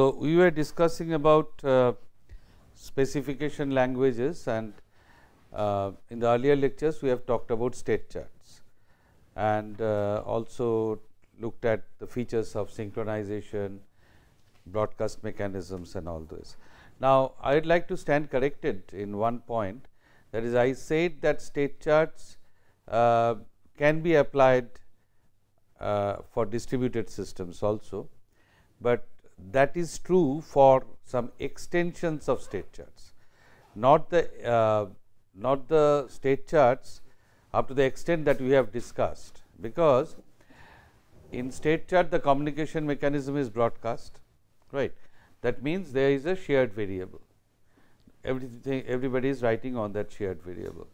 So, we were discussing about uh, specification languages and uh, in the earlier lectures we have talked about state charts and uh, also looked at the features of synchronization, broadcast mechanisms and all those. Now, I would like to stand corrected in one point that is I said that state charts uh, can be applied uh, for distributed systems also, but that is true for some extensions of state charts, not the uh, not the state charts up to the extent that we have discussed, because in state chart the communication mechanism is broadcast, right. That means there is a shared variable, everything everybody is writing on that shared variable.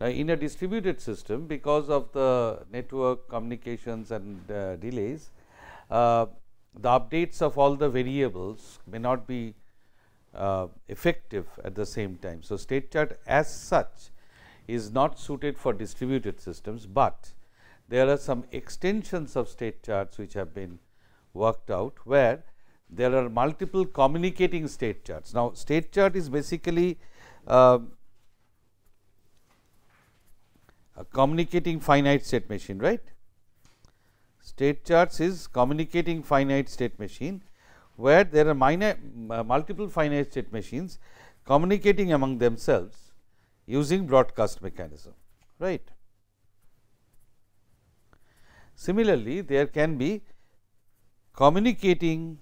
Now, in a distributed system because of the network communications and uh, delays, uh, the updates of all the variables may not be uh, effective at the same time. So, state chart as such is not suited for distributed systems, but there are some extensions of state charts which have been worked out where there are multiple communicating state charts. Now, state chart is basically uh, a communicating finite state machine, right? state charts is communicating finite state machine where there are minor, uh, multiple finite state machines communicating among themselves using broadcast mechanism right. Similarly, there can be communicating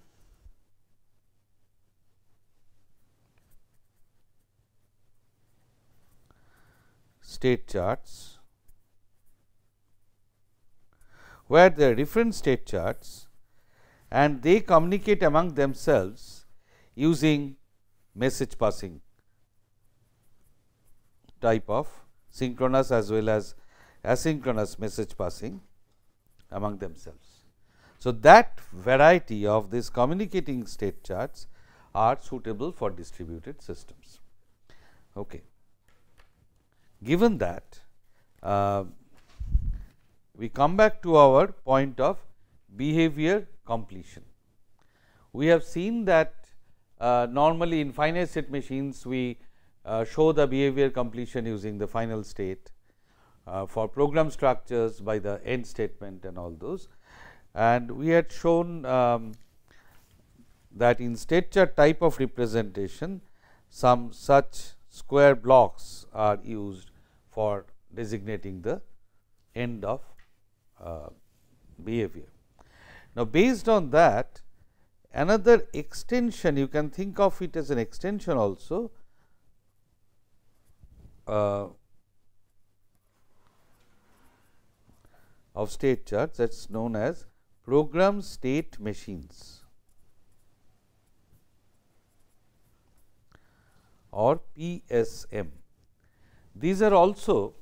state charts where there are different state charts and they communicate among themselves using message passing type of synchronous as well as asynchronous message passing among themselves. So, that variety of these communicating state charts are suitable for distributed systems. Okay. Given that uh, we come back to our point of behavior completion. We have seen that uh, normally in finite state machines we uh, show the behavior completion using the final state uh, for program structures by the end statement and all those. And we had shown um, that in state chart type of representation some such square blocks are used for designating the end of uh, behavior. Now, based on that another extension you can think of it as an extension also uh, of state charts that is known as program state machines or PSM. These are also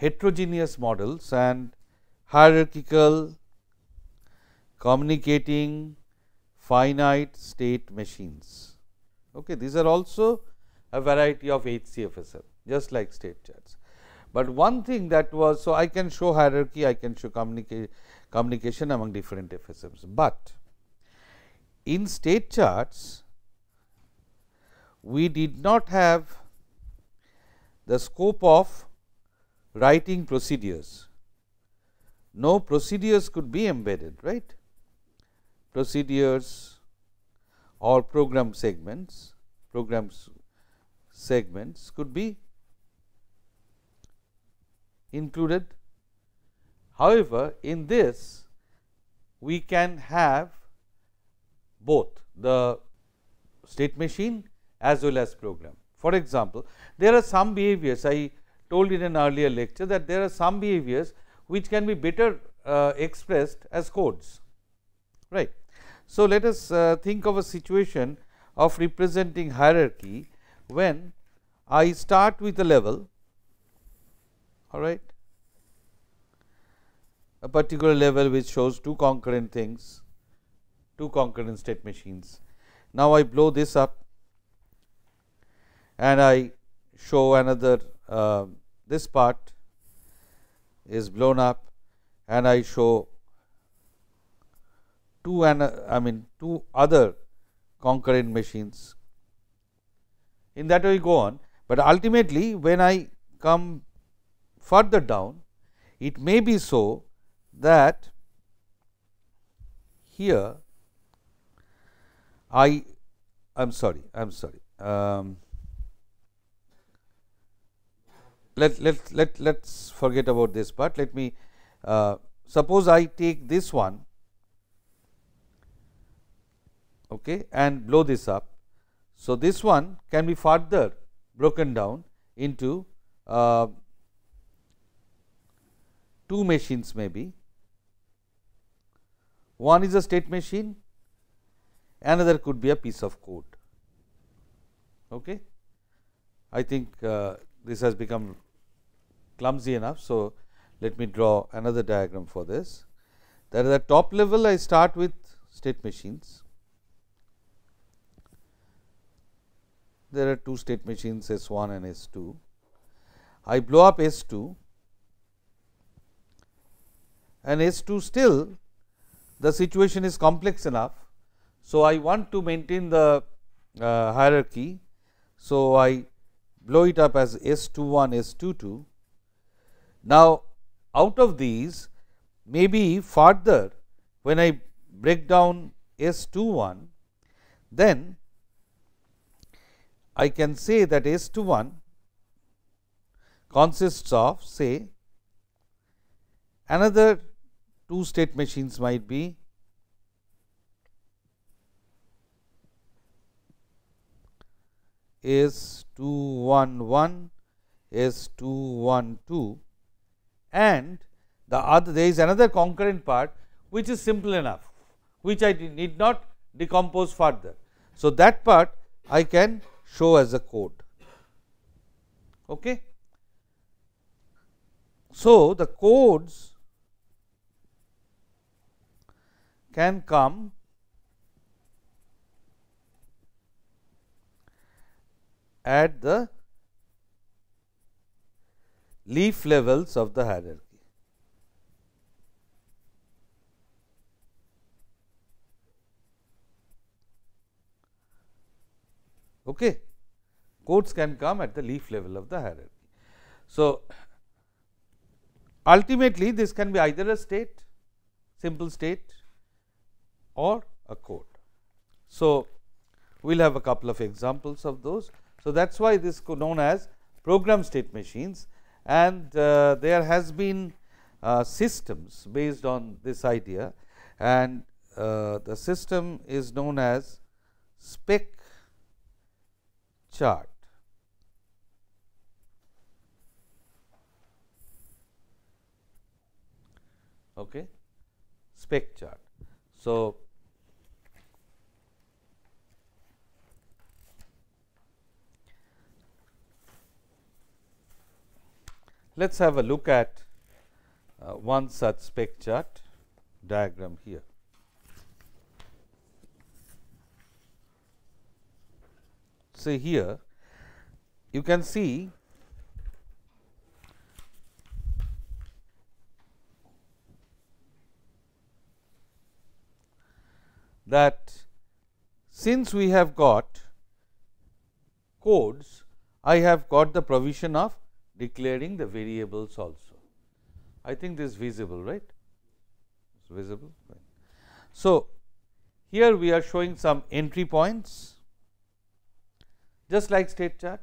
heterogeneous models and hierarchical, communicating, finite state machines. Okay, these are also a variety of HCFSM just like state charts. But one thing that was so I can show hierarchy, I can show communica communication among different FSMs, but in state charts we did not have the scope of writing procedures. No procedures could be embedded, right? Procedures or program segments, programs segments could be included. However, in this we can have both the state machine as well as program. For example, there are some behaviors I told in an earlier lecture that there are some behaviors which can be better uh, expressed as codes, right. So, let us uh, think of a situation of representing hierarchy when I start with a level, all right, a particular level which shows two concurrent things, two concurrent state machines. Now, I blow this up and I show another uh, this part is blown up and I show two and I mean two other concurrent machines. In that way go on, but ultimately when I come further down it may be so that here I I am sorry I am sorry um, let let let let's forget about this part. Let me uh, suppose I take this one, okay, and blow this up. So this one can be further broken down into uh, two machines maybe. One is a state machine, another could be a piece of code. Okay, I think uh, this has become clumsy enough. So, let me draw another diagram for this. That is at top level I start with state machines. There are two state machines S 1 and S 2. I blow up S 2 and S 2 still the situation is complex enough. So, I want to maintain the uh, hierarchy. So, I blow it up as S 2 1 S 2 2 now, out of these maybe further when I break down S21 then I can say that S21 consists of say another two state machines might be S211, S212 and the other there is another concurrent part which is simple enough which I need not decompose further. So, that part I can show as a code. Okay. So, the codes can come at the leaf levels of the hierarchy. Okay. Quotes can come at the leaf level of the hierarchy. So, ultimately this can be either a state, simple state or a code. So, we will have a couple of examples of those. So, that is why this is known as program state machines and uh, there has been uh, systems based on this idea and uh, the system is known as spec chart. okay spec chart so Let us have a look at uh, one such spec chart diagram here. Say here, you can see that since we have got codes, I have got the provision of declaring the variables also. I think this is visible, right? It's visible. Right. So, here we are showing some entry points just like state chart.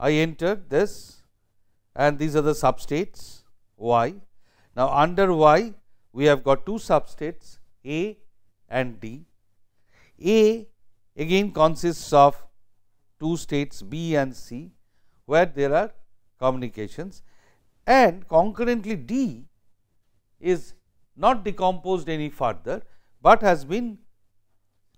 I entered this and these are the substates Y. Now, under Y we have got two substates A and D. A again consists of two states B and C where there are communications and concurrently D is not decomposed any further, but has been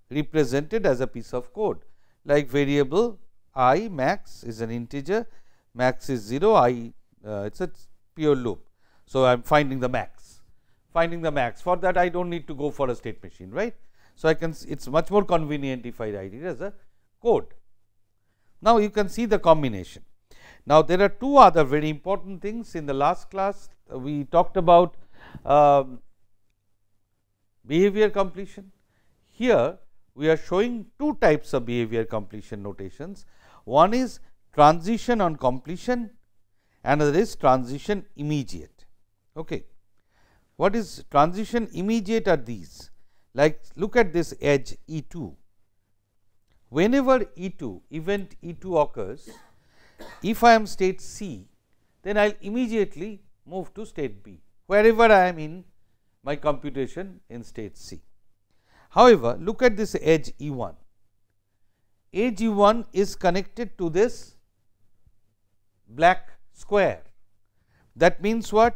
represented as a piece of code like variable i max is an integer, max is 0, i uh, it is a pure loop. So, I am finding the max, finding the max for that I do not need to go for a state machine right. So, I can it is much more convenient if I write it as a code. Now, you can see the combination now, there are two other very important things. In the last class, we talked about um, behavior completion. Here, we are showing two types of behavior completion notations. One is transition on completion, another is transition immediate. Okay. What is transition immediate are these like look at this edge E 2. Whenever E 2 event E 2 occurs, if I am state C, then I will immediately move to state B, wherever I am in my computation in state C. However, look at this edge E 1. Edge E 1 is connected to this black square. That means what?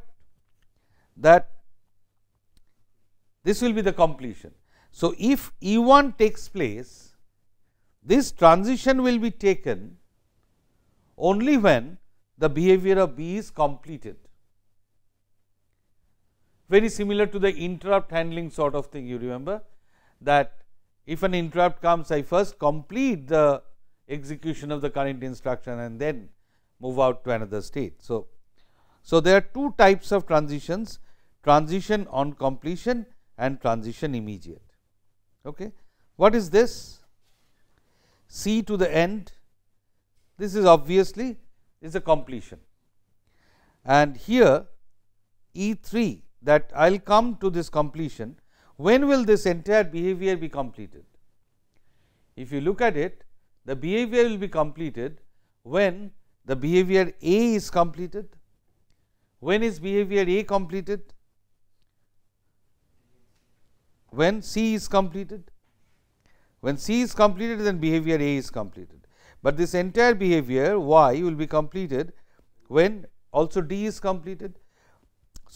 That this will be the completion. So, if E 1 takes place, this transition will be taken only when the behavior of B is completed. Very similar to the interrupt handling sort of thing you remember that if an interrupt comes I first complete the execution of the current instruction and then move out to another state. So, so there are two types of transitions transition on completion and transition immediate. Okay. What is this? C to the end this is obviously is a completion. And here E3 that I will come to this completion, when will this entire behavior be completed? If you look at it, the behavior will be completed when the behavior A is completed. When is behavior A completed? When C is completed. When C is completed, then behavior A is completed. But this entire behavior y will be completed when also d is completed.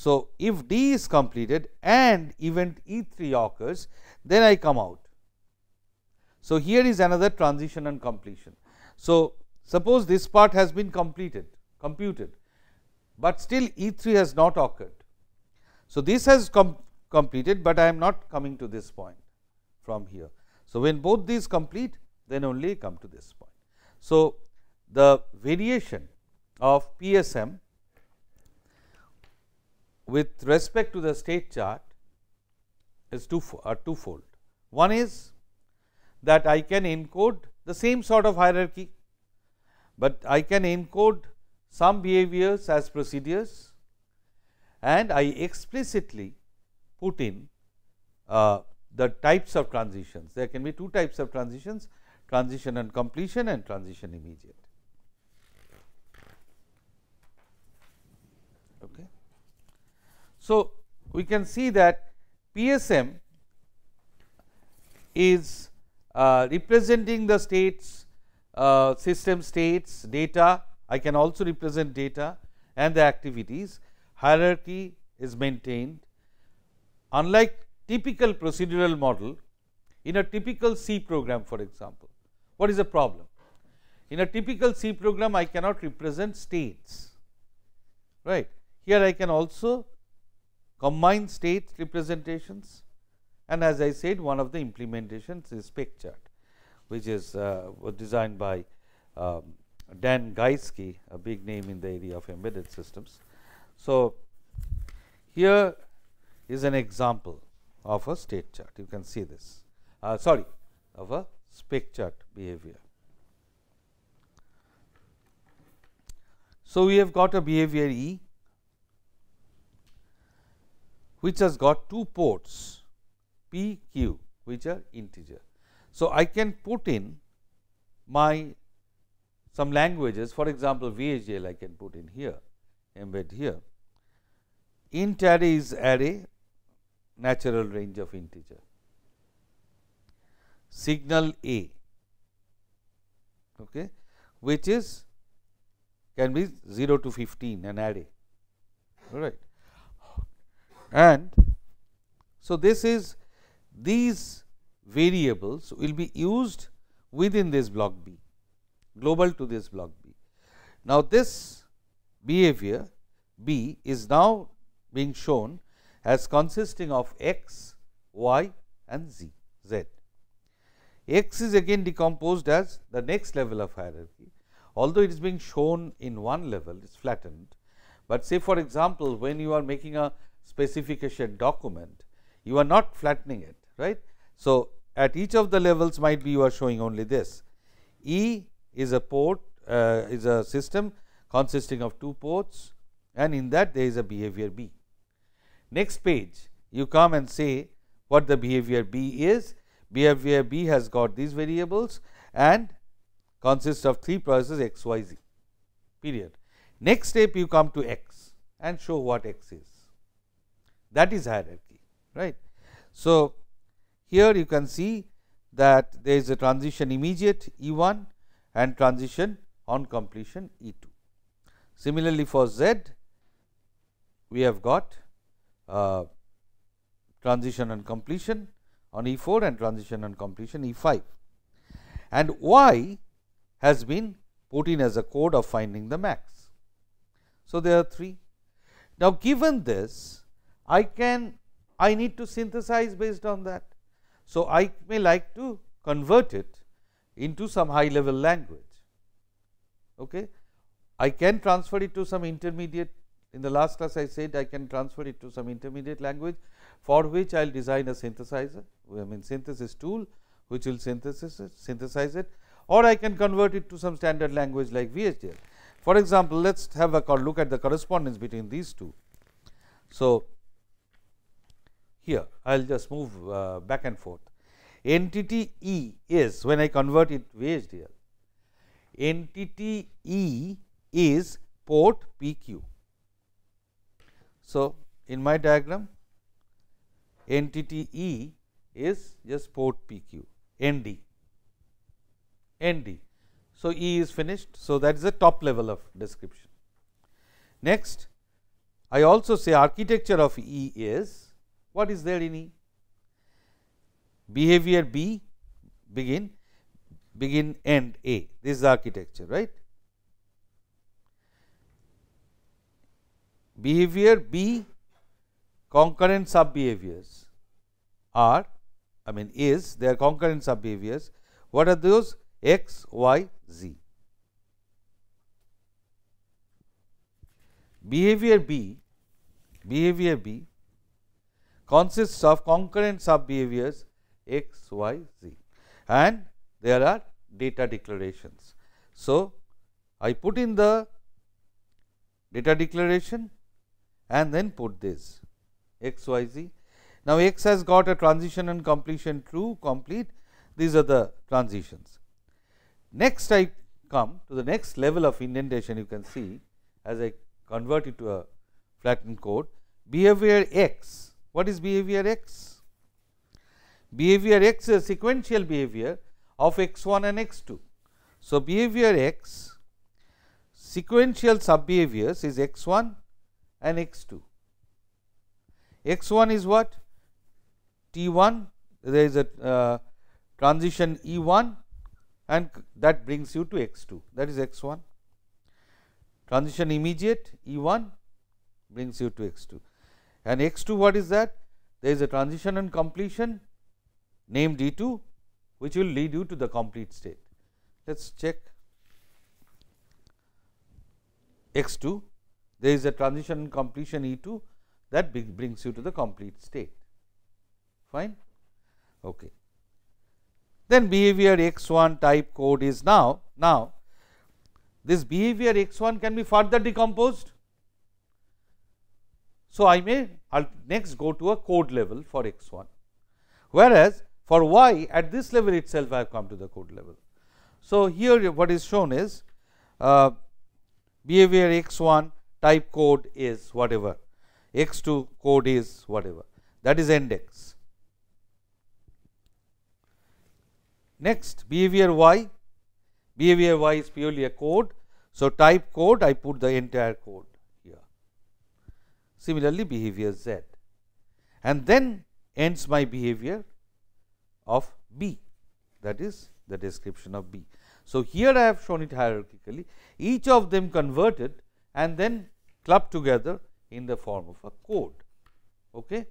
So, if d is completed and event E 3 occurs then I come out. So, here is another transition and completion. So, suppose this part has been completed computed, but still E 3 has not occurred. So, this has com completed, but I am not coming to this point from here. So, when both these complete then only come to this point. So, the variation of PSM with respect to the state chart is two, uh, twofold. One is that I can encode the same sort of hierarchy, but I can encode some behaviors as procedures and I explicitly put in uh, the types of transitions. There can be two types of transitions transition and completion and transition immediate. Okay. So, we can see that PSM is uh, representing the states, uh, system states, data, I can also represent data and the activities, hierarchy is maintained. Unlike typical procedural model, in a typical C program for example, what is the problem? In a typical C program, I cannot represent states, right? Here I can also combine state representations and as I said, one of the implementations is PEC chart, which is uh, designed by um, Dan Geiske, a big name in the area of embedded systems. So, here is an example of a state chart. You can see this, uh, sorry, of a spec chart behavior. So, we have got a behavior E which has got two ports P, Q which are integer. So, I can put in my some languages for example, VHDL I can put in here embed here int array is array natural range of integer signal A okay, which is can be 0 to 15 an array all right and so this is these variables will be used within this block B global to this block B. Now, this behavior B is now being shown as consisting of x, y and z z. X is again decomposed as the next level of hierarchy. Although it is being shown in one level, it is flattened. But say for example, when you are making a specification document, you are not flattening it, right. So, at each of the levels might be you are showing only this. E is a port, uh, is a system consisting of two ports and in that there is a behavior B. Next page, you come and say what the behavior B is behavior B has got these variables and consists of three processes x, y, z period. Next step you come to x and show what x is that is hierarchy right. So, here you can see that there is a transition immediate E 1 and transition on completion E 2. Similarly, for Z we have got uh, transition and completion on E4 and transition and completion E5. And Y has been put in as a code of finding the max. So, there are three. Now, given this, I can I need to synthesize based on that. So, I may like to convert it into some high level language. Okay? I can transfer it to some intermediate in the last class I said I can transfer it to some intermediate language for which I will design a synthesizer, I mean synthesis tool which will it, synthesize it or I can convert it to some standard language like VHDL. For example, let us have a look at the correspondence between these two. So, here I will just move uh, back and forth. Entity E is when I convert it to VHDL, entity E is port PQ so, in my diagram entity E is just port PQ ND ND. So, E is finished. So, that is the top level of description. Next I also say architecture of E is what is there in E? Behavior B begin begin end A this is the architecture right behavior B concurrent sub behaviors are I mean is their concurrent sub behaviors what are those x y z behavior B behavior B consists of concurrent sub behaviors x y z and there are data declarations so I put in the data declaration and then put this x, y, z. Now, x has got a transition and completion true, complete. These are the transitions. Next, I come to the next level of indentation. You can see as I convert it to a flattened code behavior x. What is behavior x? Behavior x is sequential behavior of x1 and x2. So, behavior x sequential sub behaviors is x1, and x2. x1 is what? t1, there is a uh, transition e1 and that brings you to x2, that is x1. Transition immediate e1 brings you to x2. And x2 what is that? There is a transition and completion named E 2 which will lead you to the complete state. Let us check x2 there is a transition completion E 2 that brings you to the complete state. Fine? Okay. Then behavior x 1 type code is now, now this behavior x 1 can be further decomposed. So, I may next go to a code level for x 1, whereas for y at this level itself I have come to the code level. So, here what is shown is uh, behavior x 1 type code is whatever, x2 code is whatever. That is index. Next, behavior y. Behavior y is purely a code. So, type code, I put the entire code here. Similarly, behavior z. And then ends my behavior of B, that is the description of B. So, here I have shown it hierarchically, each of them converted and then club together in the form of a code. Okay?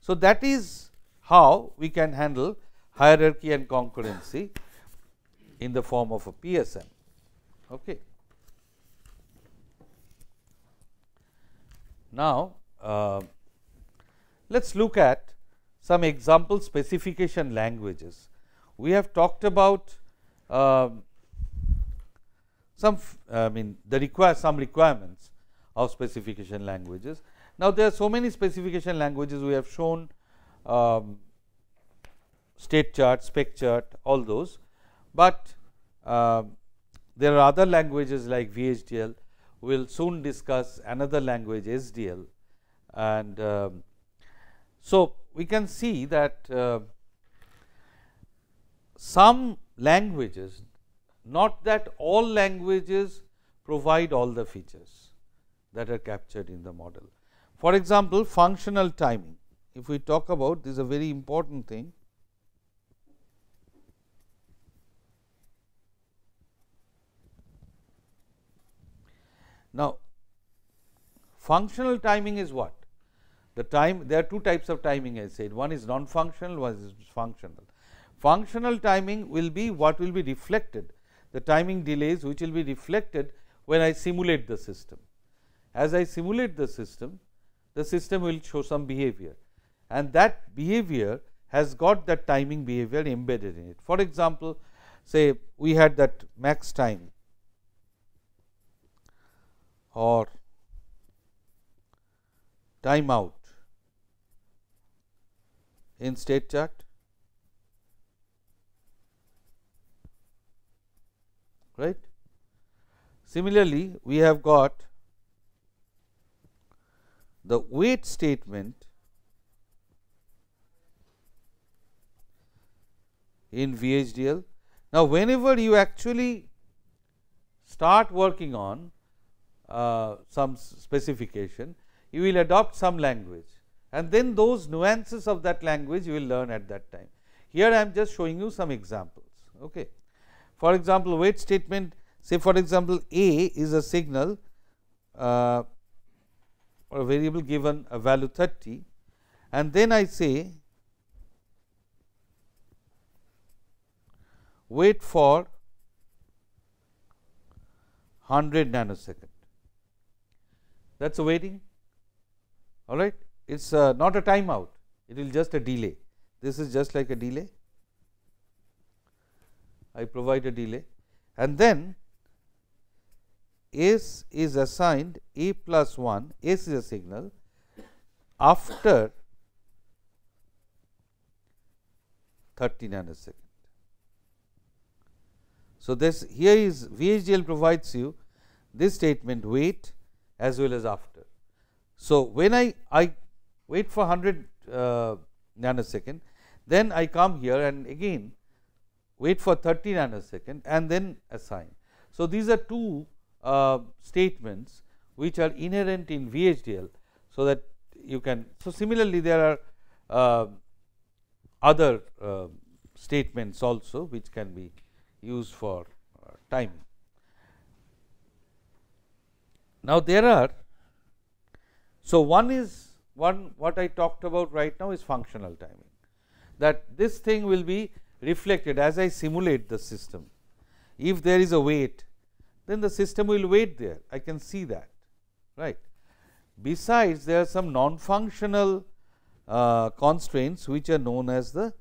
So, that is how we can handle hierarchy and concurrency in the form of a PSM. Okay. Now, uh, let us look at some example specification languages. We have talked about uh, some I mean the require some requirements of specification languages. Now, there are so many specification languages we have shown um, state chart, spec chart all those, but uh, there are other languages like VHDL we will soon discuss another language SDL and uh, so we can see that uh, some languages not that all languages provide all the features that are captured in the model. For example, functional timing, if we talk about this is a very important thing. Now, functional timing is what? The time there are two types of timing I said one is non functional one is functional. Functional timing will be what will be reflected the timing delays which will be reflected when I simulate the system. As I simulate the system, the system will show some behavior and that behavior has got that timing behavior embedded in it. For example, say we had that max time or timeout in state chart right. Similarly, we have got the weight statement in VHDL. Now, whenever you actually start working on uh, some specification, you will adopt some language and then those nuances of that language you will learn at that time. Here I am just showing you some examples. Okay. For example, wait statement say for example, A is a signal uh, or a variable given a value 30 and then I say wait for 100 nanosecond that is a waiting all right it is uh, not a timeout it will just a delay this is just like a delay I provide a delay and then S is assigned A plus 1, S is a signal after 30 nanosecond. So, this here is VHDL provides you this statement wait as well as after. So, when I, I wait for 100 uh, nanosecond then I come here and again wait for 30 nanosecond and then assign. So, these are two uh, statements which are inherent in VHDL. So, that you can so similarly there are uh, other uh, statements also which can be used for uh, timing. Now, there are so one is one what I talked about right now is functional timing that this thing will be reflected as I simulate the system. If there is a weight, then the system will wait there. I can see that, right? Besides, there are some non-functional uh, constraints which are known as the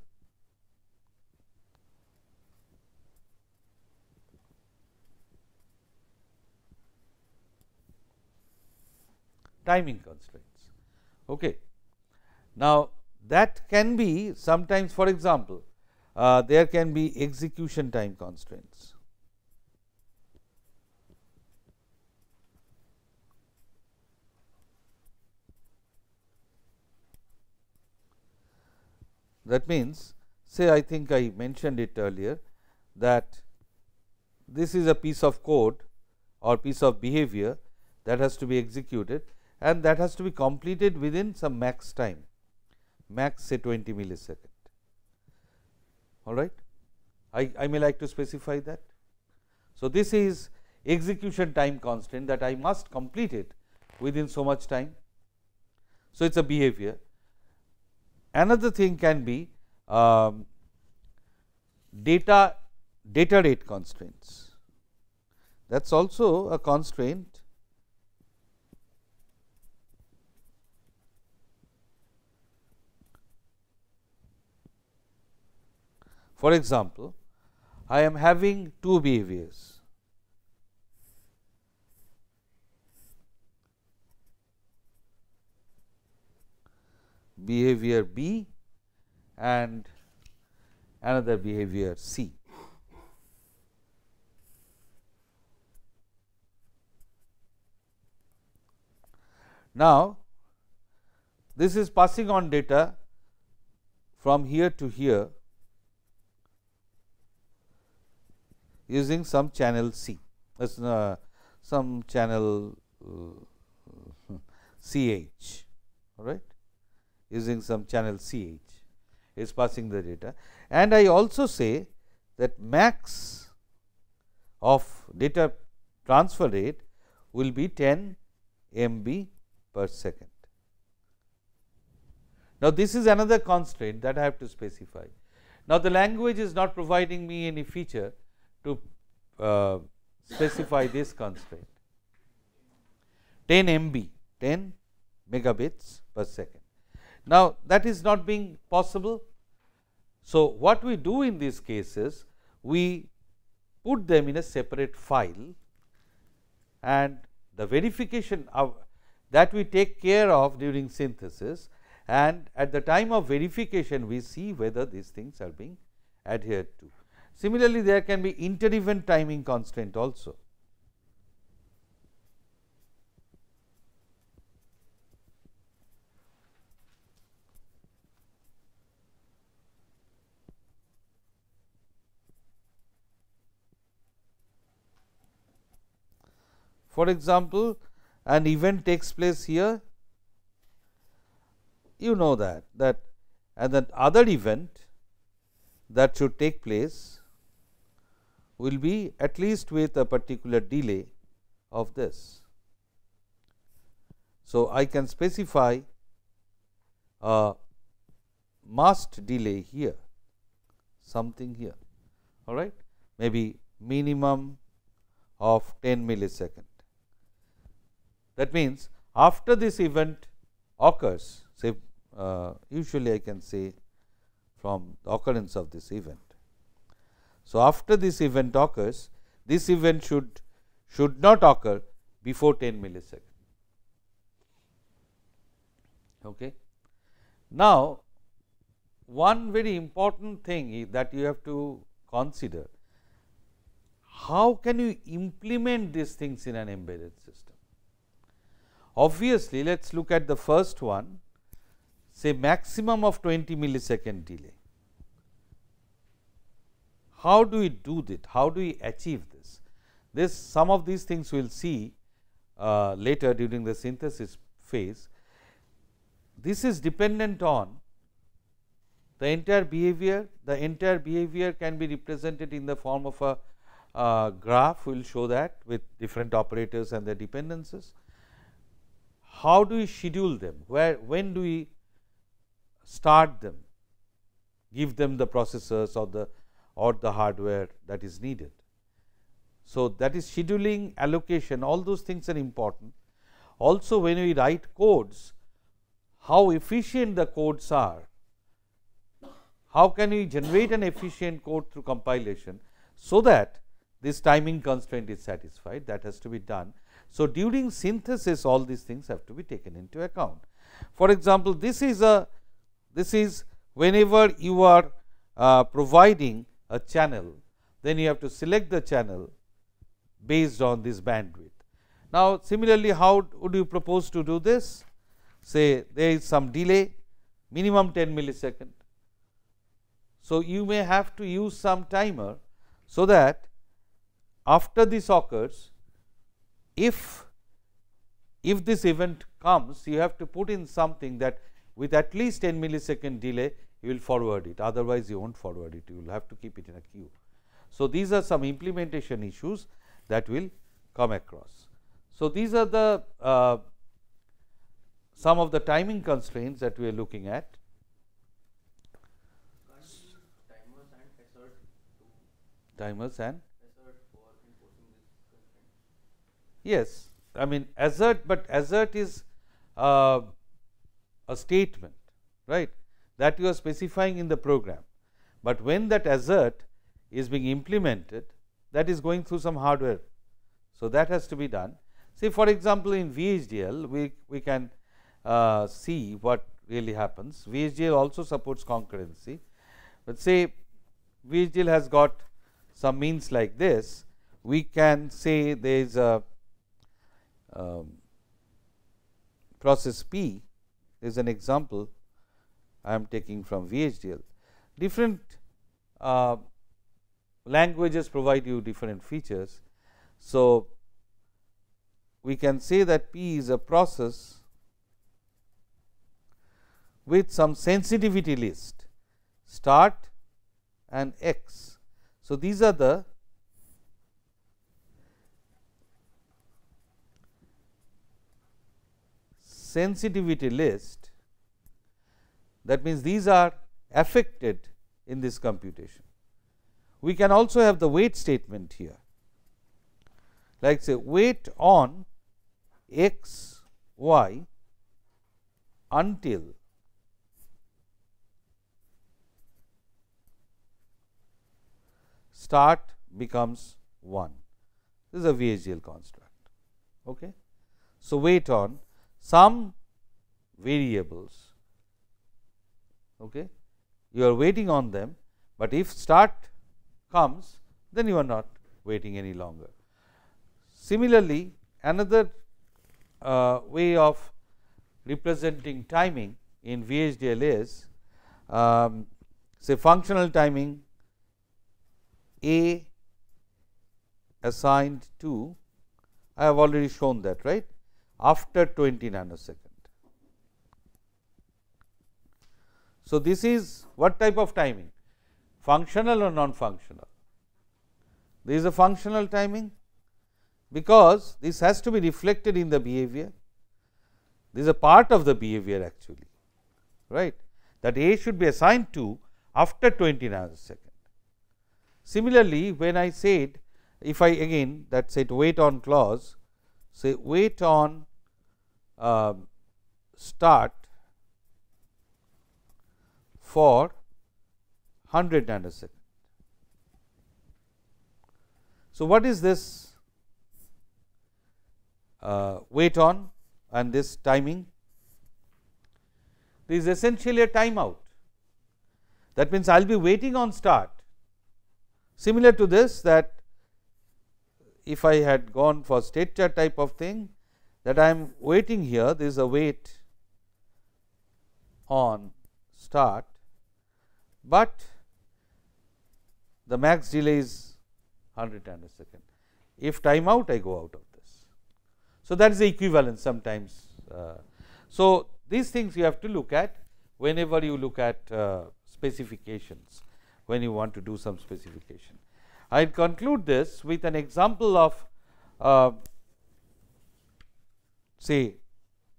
timing constraints. Okay. Now, that can be sometimes for example, uh, there can be execution time constraints. That means, say I think I mentioned it earlier that this is a piece of code or piece of behavior that has to be executed and that has to be completed within some max time max say 20 millisecond all right. I, I may like to specify that. So, this is execution time constant that I must complete it within so much time. So, it is a behavior. Another thing can be um, data data rate constraints that is also a constraint For example, I am having two behaviors. behavior B and another behavior C. Now, this is passing on data from here to here using some channel C, as uh, some channel uh, CH, right? Using some channel CH is passing the data, and I also say that max of data transfer rate will be 10 MB per second. Now, this is another constraint that I have to specify. Now, the language is not providing me any feature, to uh, specify this constraint 10 MB 10 megabits per second. Now that is not being possible. So what we do in these cases we put them in a separate file and the verification of that we take care of during synthesis and at the time of verification we see whether these things are being adhered to. Similarly, there can be inter-event timing constraint also. For example, an event takes place here, you know that, that and that other event that should take place will be at least with a particular delay of this. So, I can specify a must delay here something here all right maybe minimum of 10 millisecond. That means, after this event occurs say uh, usually I can say from the occurrence of this event so, after this event occurs, this event should, should not occur before 10 millisecond. Okay. Now, one very important thing that you have to consider, how can you implement these things in an embedded system? Obviously, let us look at the first one, say maximum of 20 millisecond delay. How do we do this? How do we achieve this? This some of these things we will see uh, later during the synthesis phase. This is dependent on the entire behavior. The entire behavior can be represented in the form of a uh, graph. We will show that with different operators and their dependencies. How do we schedule them? Where, when do we start them? Give them the processors or the or the hardware that is needed. So, that is scheduling, allocation, all those things are important. Also, when we write codes, how efficient the codes are, how can we generate an efficient code through compilation so that this timing constraint is satisfied that has to be done. So, during synthesis all these things have to be taken into account. For example, this is a this is whenever you are uh, providing a channel, then you have to select the channel based on this bandwidth. Now, similarly, how would you propose to do this? Say there is some delay, minimum 10 millisecond. So, you may have to use some timer so that after this occurs, if, if this event comes, you have to put in something that with at least 10 millisecond delay, you will forward it otherwise you won't forward it you will have to keep it in a queue. So, these are some implementation issues that will come across. So, these are the uh, some of the timing constraints that we are looking at. Timers and yes, I mean assert, but assert is uh, a statement, right? that you are specifying in the program. But when that assert is being implemented, that is going through some hardware. So, that has to be done. See for example, in VHDL, we, we can uh, see what really happens. VHDL also supports concurrency, but say VHDL has got some means like this, we can say there is a um, process P is an example I am taking from VHDL. Different uh, languages provide you different features. So, we can say that P is a process with some sensitivity list start and x. So, these are the sensitivity list that means these are affected in this computation. We can also have the weight statement here. Like say weight on x y until start becomes 1. This is a VHDL construct. Okay? So, wait on some variables okay you are waiting on them but if start comes then you are not waiting any longer similarly another uh, way of representing timing in vhdl is um, say functional timing a assigned to I have already shown that right after 20 nanosecond So, this is what type of timing functional or non functional. This is a functional timing because this has to be reflected in the behavior. This is a part of the behavior actually, right? That A should be assigned to after 20 nanosecond. Similarly, when I said if I again that said wait on clause, say wait on uh, start for 100 nanosecond. So, what is this uh, weight on and this timing? This is essentially a timeout. That means I will be waiting on start. Similar to this that if I had gone for state chart type of thing that I am waiting here, there is a wait on start but the max delay is 100 nanosecond. If time out, I go out of this. So, that is the equivalence sometimes. Uh, so, these things you have to look at whenever you look at uh, specifications, when you want to do some specification. I will conclude this with an example of uh, say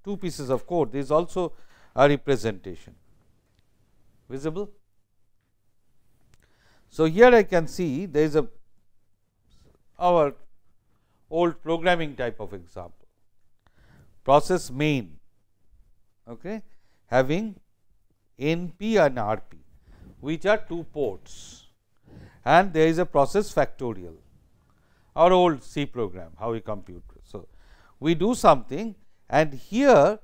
two pieces of code. is also a representation visible so, here I can see there is a our old programming type of example process main okay, having NP and RP which are two ports and there is a process factorial our old C program how we compute. So, we do something and here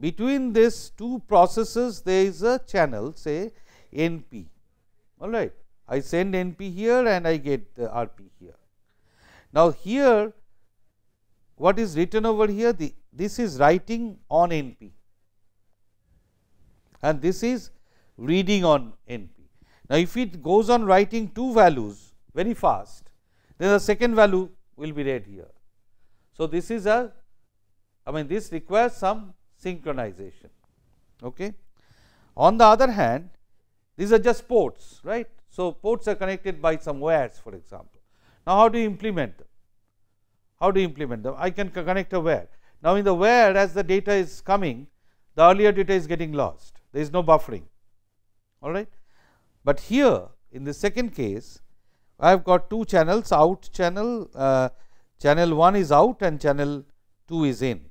between these two processes there is a channel say NP all right I send NP here and I get the RP here. Now, here what is written over here the, this is writing on NP and this is reading on NP. Now, if it goes on writing two values very fast then the second value will be read here. So, this is a I mean this requires some synchronization. Okay. On the other hand these are just ports right so, ports are connected by some wires for example. Now, how do you implement them? How do you implement them? I can connect a wire. Now, in the wire as the data is coming, the earlier data is getting lost. There is no buffering. All right. But here in the second case, I have got two channels out channel, uh, channel 1 is out and channel 2 is in.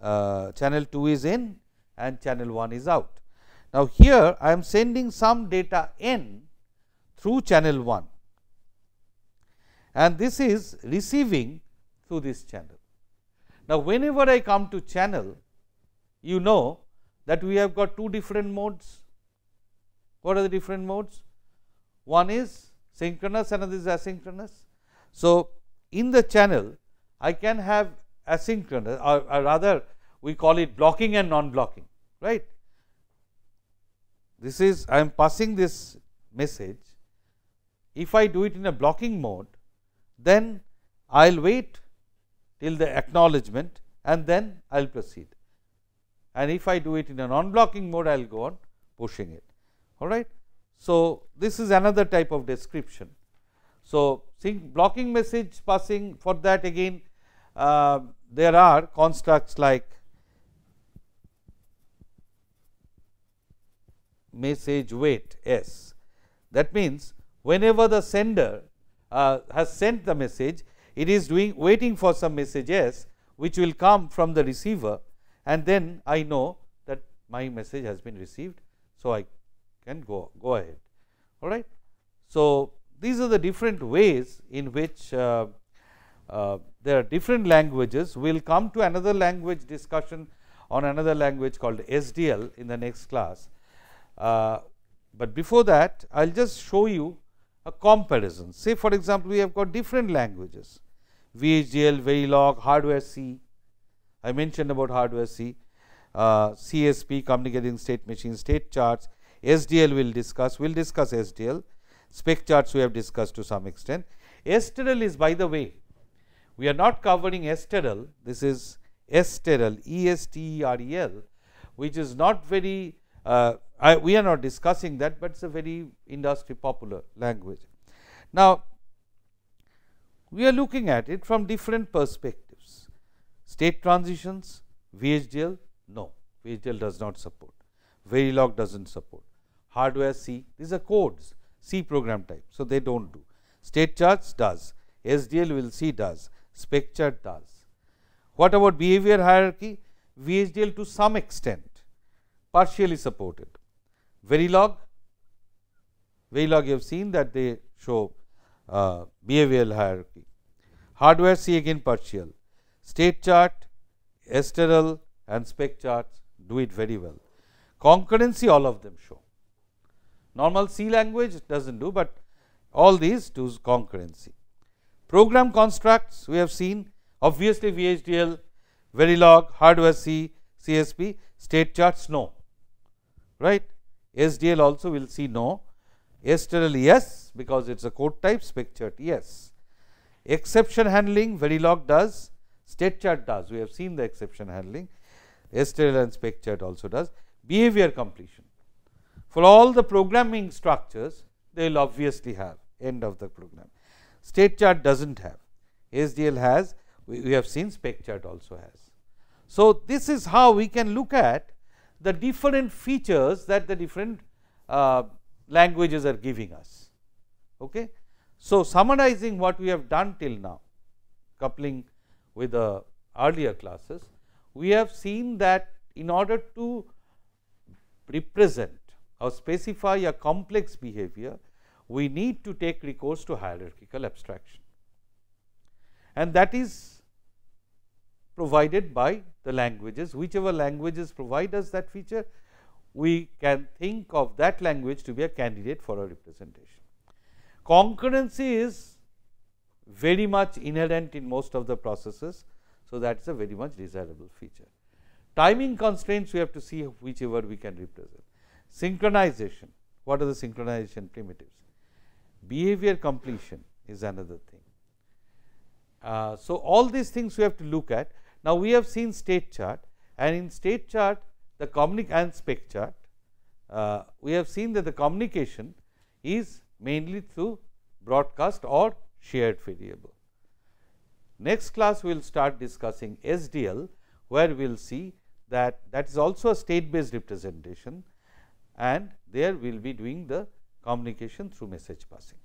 Uh, channel 2 is in and channel 1 is out. Now, here I am sending some data n through channel 1 and this is receiving through this channel. Now, whenever I come to channel, you know that we have got two different modes. What are the different modes? One is synchronous, another is asynchronous. So, in the channel, I can have asynchronous or, or rather we call it blocking and non-blocking, right. This is I am passing this message if I do it in a blocking mode, then I will wait till the acknowledgement and then I will proceed. And if I do it in a non-blocking mode, I will go on pushing it. All right. So, this is another type of description. So, blocking message passing for that again uh, there are constructs like message wait S. That means whenever the sender uh, has sent the message, it is doing waiting for some message S which will come from the receiver and then I know that my message has been received. So, I can go, go ahead all right. So, these are the different ways in which uh, uh, there are different languages. We will come to another language discussion on another language called SDL in the next class. Uh, but before that, I will just show you a comparison. Say for example, we have got different languages, VHDL, Verilog, Hardware C. I mentioned about Hardware C, uh, CSP, Communicating State Machine, State Charts, SDL we will discuss, we will discuss SDL, spec charts we have discussed to some extent. STRL is by the way, we are not covering STRL, this is STRL, E-S-T-E-R-E-L, which is not very uh, I, we are not discussing that, but it is a very industry popular language. Now, we are looking at it from different perspectives. State transitions, VHDL, no, VHDL does not support. Verilog does not support. Hardware C, these are codes, C program type, so they do not do. State charts does, SDL will see does, Spec chart does. What about behavior hierarchy? VHDL to some extent partially supported. Verilog, Verilog you have seen that they show uh, behavioral hierarchy. Hardware C again partial. State chart, Esterel and spec charts do it very well. Concurrency all of them show. Normal C language does not do, but all these do concurrency. Program constructs we have seen obviously VHDL, Verilog, Hardware C, CSP, state charts no right. SDL also we will see no. STL yes because it is a code type, spec chart yes. Exception handling Verilog does, state chart does, we have seen the exception handling, STL and spec chart also does. Behavior completion. For all the programming structures, they will obviously have end of the program. State chart does not have, SDL has, we, we have seen spec chart also has. So, this is how we can look at the different features that the different uh, languages are giving us. Okay? So, summarizing what we have done till now coupling with the earlier classes, we have seen that in order to represent or specify a complex behavior, we need to take recourse to hierarchical abstraction. And that is provided by the languages. Whichever languages provide us that feature, we can think of that language to be a candidate for a representation. Concurrency is very much inherent in most of the processes. So, that is a very much desirable feature. Timing constraints we have to see whichever we can represent. Synchronization, what are the synchronization primitives? Behavior completion is another thing. Uh, so, all these things we have to look at now, we have seen state chart and in state chart the communic and spec chart, uh, we have seen that the communication is mainly through broadcast or shared variable. Next class we will start discussing SDL where we will see that that is also a state based representation and there we will be doing the communication through message passing.